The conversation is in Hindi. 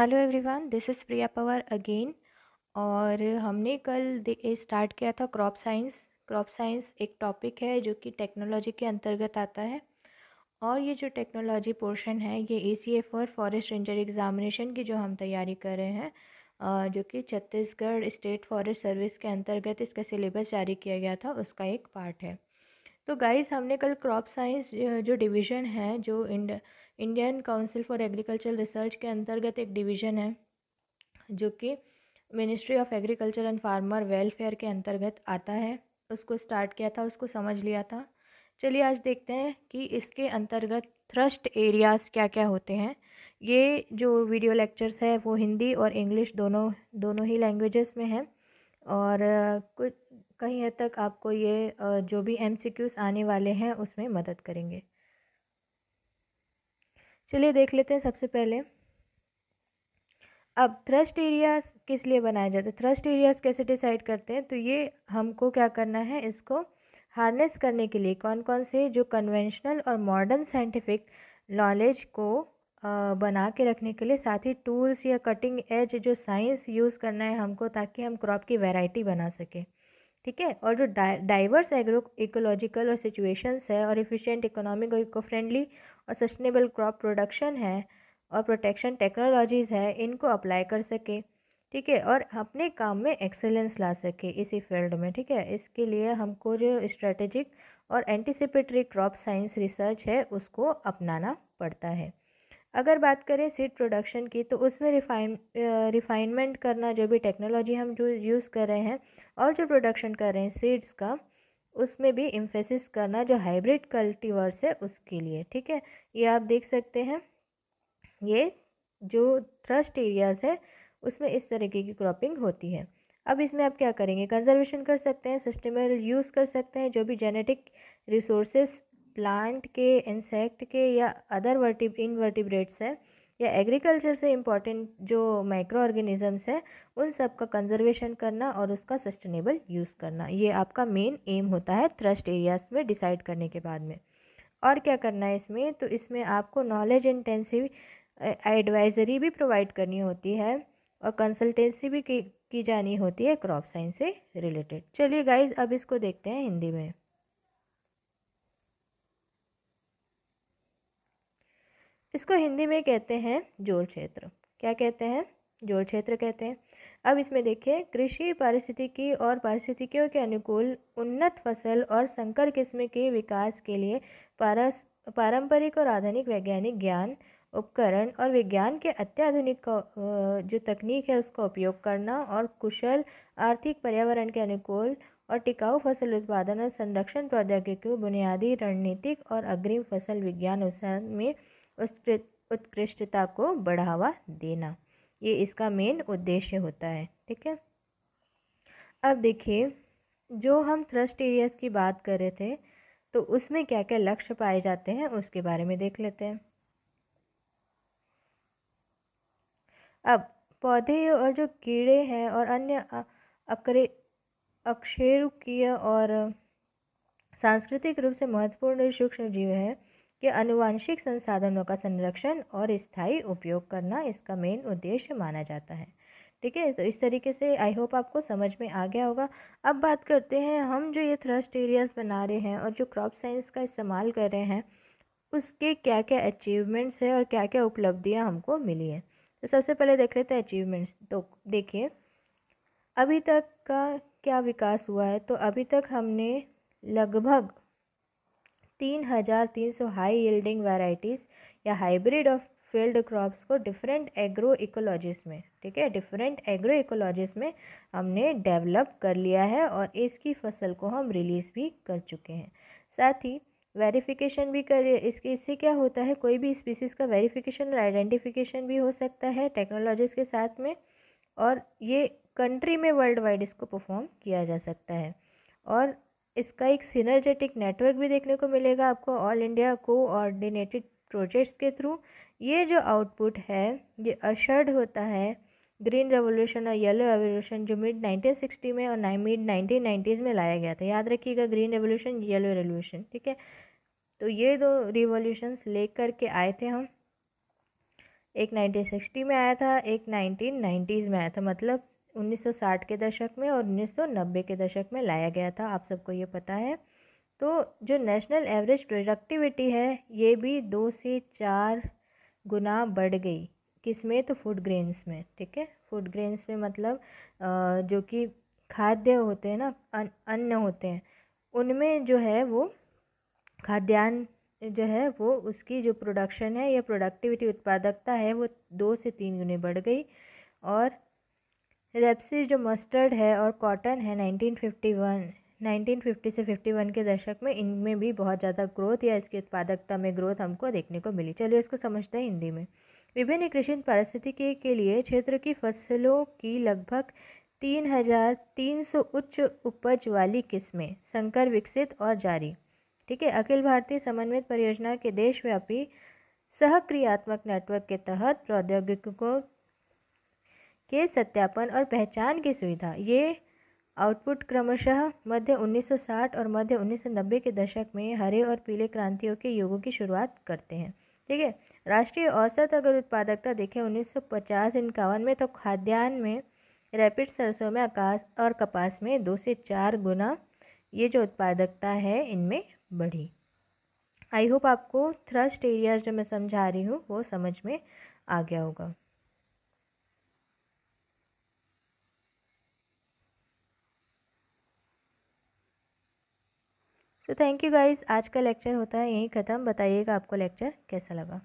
hello everyone this is Priya Pawar again और हमने कल स्टार्ट किया था क्रॉप साइंस क्रॉप साइंस एक टॉपिक है जो कि टेक्नोलॉजी के अंतर्गत आता है और ये जो टेक्नोलॉजी पोर्शन है ये ए सी एफ और फॉरेस्ट रेंजर एग्ज़ामिनेशन की जो हम तैयारी कर रहे हैं जो कि छत्तीसगढ़ स्टेट फॉरेस्ट सर्विस के अंतर्गत इसका सिलेबस जारी किया गया था उसका एक पार्ट है तो गाइस हमने कल क्रॉप साइंस जो डिवीज़न है जो इंड Indian council for agriculture research के अंतर्गत एक डिवीज़न है जो कि ministry of agriculture and farmer welfare के अंतर्गत आता है उसको स्टार्ट किया था उसको समझ लिया था चलिए आज देखते हैं कि इसके अंतर्गत थ्रस्ट एरियाज़ क्या क्या होते हैं ये जो वीडियो लेक्चर्स है वो हिंदी और इंग्लिश दोनों दोनों ही लैंग्वेजेस में हैं और कुछ कहीं हद तक आपको ये जो भी एमसीक्यूज़ आने वाले हैं उसमें मदद करेंगे चलिए देख लेते हैं सबसे पहले अब थ्रस्ट एरिया किस लिए बनाया जाता है थ्रस्ट एरियाज कैसे डिसाइड करते हैं तो ये हमको क्या करना है इसको हार्नेस करने के लिए कौन कौन से जो कन्वेंशनल और मॉडर्न साइंटिफिक नॉलेज को बना के रखने के लिए साथ ही टूल्स या कटिंग एज जो साइंस यूज़ करना है हमको ताकि हम क्रॉप की वैरायटी बना सकें ठीक है और जो डाइवर्स एग्रो इकोलॉजिकल और सिचुएशंस है और इफ़िशेंट इकोनॉमिक और इको फ्रेंडली और सस्टेनेबल क्रॉप प्रोडक्शन है और प्रोटेक्शन टेक्नोलॉजीज़ है इनको अप्लाई कर सके ठीक है और अपने काम में एक्सेलेंस ला सके इसी फील्ड में ठीक है इसके लिए हमको जो स्ट्रेटेजिक और एंटिसिपेटरी क्रॉप साइंस रिसर्च है उसको अपनाना पड़ता है अगर बात करें सीड प्रोडक्शन की तो उसमें रिफाइन रिफाइनमेंट करना जो भी टेक्नोलॉजी हम जो यूज़ कर रहे हैं और जो प्रोडक्शन कर रहे हैं सीड्स का उसमें भी इम्फेसिस करना जो हाइब्रिड कल्टीवर्स है उसके लिए ठीक है ये आप देख सकते हैं ये जो थ्रस्ट एरियाज़ है उसमें इस तरीके की क्रॉपिंग होती है अब इसमें आप क्या करेंगे कंजर्वेशन कर सकते हैं सस्टेनेबल यूज़ कर सकते हैं जो भी जेनेटिक रिसोर्सेस प्लांट के इंसेक्ट के या अदर वर्टिब इनवर्टिब्रेट्स हैं या एग्रीकल्चर से इम्पॉर्टेंट जो माइक्रो ऑर्गेनिज़म्स हैं उन सब का कंजर्वेशन करना और उसका सस्टेनेबल यूज़ करना ये आपका मेन एम होता है थ्रस्ट एरियाज़ में डिसाइड करने के बाद में और क्या करना है इसमें तो इसमें आपको नॉलेज इंटेंसिव एडवाइजरी भी प्रोवाइड करनी होती है और कंसल्टेंसी भी की, की जानी होती है क्रॉप साइंस से रिलेटेड चलिए गाइज अब इसको देखते हैं हिंदी में इसको हिंदी में कहते हैं जोर क्षेत्र क्या कहते हैं जोर क्षेत्र कहते हैं अब इसमें देखिए कृषि पारिस्थितिकी और पारिस्थितिकियों के अनुकूल उन्नत फसल और संकर किस्म के विकास के लिए पारस पारंपरिक और आधुनिक वैज्ञानिक ज्ञान उपकरण और विज्ञान के अत्याधुनिक जो तकनीक है उसका उपयोग करना और कुशल आर्थिक पर्यावरण के अनुकूल और टिकाऊ फसल उत्पादन और संरक्षण प्रौद्योगिकी बुनियादी रणनीतिक और अग्रिम फसल विज्ञान अनुसार में उत्कृत उत्कृष्टता को बढ़ावा देना ये इसका मेन उद्देश्य होता है ठीक है अब देखिए जो हम थ्रस्ट एरियाज़ की बात कर रहे थे तो उसमें क्या क्या लक्ष्य पाए जाते हैं उसके बारे में देख लेते हैं अब पौधे और जो कीड़े हैं और अन्य अक्रे अक्षेरुकीय और सांस्कृतिक रूप से महत्वपूर्ण सूक्ष्म जीव हैं के अनुवांशिक संसाधनों का संरक्षण और स्थायी उपयोग करना इसका मेन उद्देश्य माना जाता है ठीक है तो इस तरीके से आई होप आपको समझ में आ गया होगा अब बात करते हैं हम जो ये थ्रस्ट एरियाज बना रहे हैं और जो क्रॉप साइंस का इस्तेमाल कर रहे हैं उसके क्या क्या अचीवमेंट्स हैं और क्या क्या उपलब्धियाँ हमको मिली हैं तो सबसे पहले देख लेते हैं अचीवमेंट्स तो देखिए अभी तक का क्या विकास हुआ है तो अभी तक हमने लगभग तीन हज़ार तीन सौ हाई यील्डिंग वैराइटीज़ या हाइब्रिड ऑफ फील्ड क्रॉप्स को डिफरेंट एग्रो इकोलॉजिस्ट में ठीक है डिफरेंट एग्रो इकोलॉजिस्ट में हमने डेवलप कर लिया है और इसकी फसल को हम रिलीज़ भी कर चुके हैं साथ ही वेरिफिकेशन भी कर इसके इससे क्या होता है कोई भी स्पीसीज़ का वेरिफिकेशन और आइडेंटिफिकेशन भी हो सकता है टेक्नोलॉजीज़ के साथ में और ये कंट्री में वर्ल्ड वाइड इसको परफॉर्म किया जा सकता है और इसका एक सिनर्जेटिक नेटवर्क भी देखने को मिलेगा आपको ऑल इंडिया कोऑर्डिनेटेड प्रोजेक्ट्स के थ्रू ये जो आउटपुट है ये अशर्ड होता है ग्रीन रेवोल्यूशन और येलो रेवोल्यूशन जो मिड 1960 में और नाइ मिड नाइन्टीज में लाया गया था याद रखिएगा ग्रीन रेवोल्यूशन येलो रेवोल्यूशन ठीक है तो ये दो रिवोल्यूशंस ले करके आए थे हम एक 1960 में आया था एक 1990s में आया था मतलब 1960 के दशक में और 1990 के दशक में लाया गया था आप सबको ये पता है तो जो नेशनल एवरेज प्रोडक्टिविटी है ये भी दो से चार गुना बढ़ गई किस में तो फूड ग्रेन्स में ठीक है फूड ग्रेन्स में मतलब जो कि खाद्य होते हैं ना अन्य अन्न होते हैं उनमें जो है वो खाद्यान्न जो है वो उसकी जो प्रोडक्शन है या प्रोडक्टिविटी उत्पादकता है वो दो से तीन गुने बढ़ गई और रेप्सिस जो मस्टर्ड है और कॉटन है 1951 1950 से 51 के दशक में इनमें भी बहुत ज़्यादा ग्रोथ या इसकी उत्पादकता में ग्रोथ हमको देखने को मिली चलिए इसको समझते हैं हिंदी में विभिन्न कृषि के, के लिए क्षेत्र की फसलों की लगभग तीन हजार तीन सौ उच्च उपज वाली किस्में संकर विकसित और जारी ठीक है अखिल भारतीय समन्वित परियोजना के देशव्यापी सहक्रियात्मक नेटवर्क के तहत प्रौद्योगिकों के सत्यापन और पहचान की सुविधा ये आउटपुट क्रमशः मध्य 1960 और मध्य 1990 के दशक में हरे और पीले क्रांतियों के युगों की शुरुआत करते हैं ठीक है राष्ट्रीय औसत अगर उत्पादकता देखें 1950 इक्यावन में तो खाद्यान्न में रैपिड सरसों में आकाश और कपास में दो से चार गुना ये जो उत्पादकता है इनमें बढ़ी आई होप आपको थ्रस्ट एरियाज जो मैं समझा रही हूँ वो समझ में आ गया होगा तो थैंक यू गाइज़ आज का लेक्चर होता है यहीं ख़त्म बताइएगा आपको लेक्चर कैसा लगा